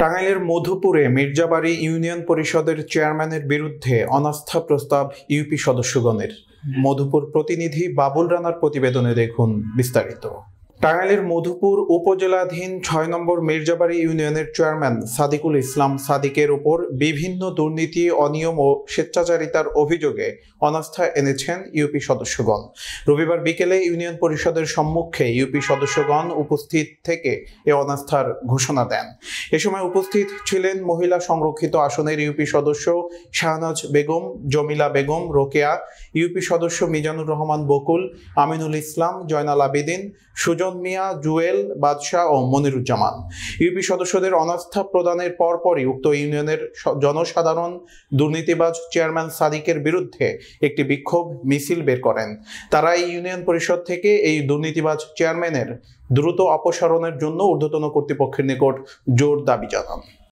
টাঙ্গাইলের মধুপুরে মির্জাবাড়ি ইউনিয়ন পরিষদের চেয়ারম্যানের বিরুদ্ধে অনাস্থা প্রস্তাব ইউপি সদস্যগণের মধুপুর প্রতিনিধি বাবুল রানার প্রতিবেদনে দেখুন বিস্তারিত টাঙ্গাইলের মধুপুর উপজেলাধীন ছয় নম্বর মির্জাবাড়ি ইউনিয়নের চেয়ারম্যান সাদিকুল ইসলাম সাদিকের ওপর বিভিন্ন দুর্নীতি অনিয়ম ও স্বেচ্ছাচারিতার অভিযোগে অনাস্থা এনেছেন ইউপি সদস্যগণ রবিবার বিকেলে ইউনিয়ন পরিষদের সম্মুখে ইউপি সদস্যগণ উপস্থিত থেকে এ অনাস্থার ঘোষণা দেন এ সময় উপস্থিত ছিলেন মহিলা সংরক্ষিত আসনের ইউপি সদস্য শাহনাজ বেগম জমিলা বেগম রোকেয়া ইউপি সদস্য মিজানুর রহমান বকুল আমিনুল ইসলাম জয়নাল আবেদিন সুজন মিলন মিয়া জুয়েল বাদশাহ ও মনিরুজ্জামান ইউপি সদস্যদের অনাস্থা প্রদানের পরপরই উক্ত ইউনিয়নের জনসাধারণ দুর্নীতিবাজ চেয়ারম্যান সাদিকের বিরুদ্ধে একটি বিক্ষোভ মিছিল বের করেন তারা এই ইউনিয়ন পরিষদ থেকে এই দুর্নীতিবাজ চেয়ারম্যানের দ্রুত অপসারণের জন্য ঊর্ধ্বতন কর্তৃপক্ষের নিকট জোর দাবি জানান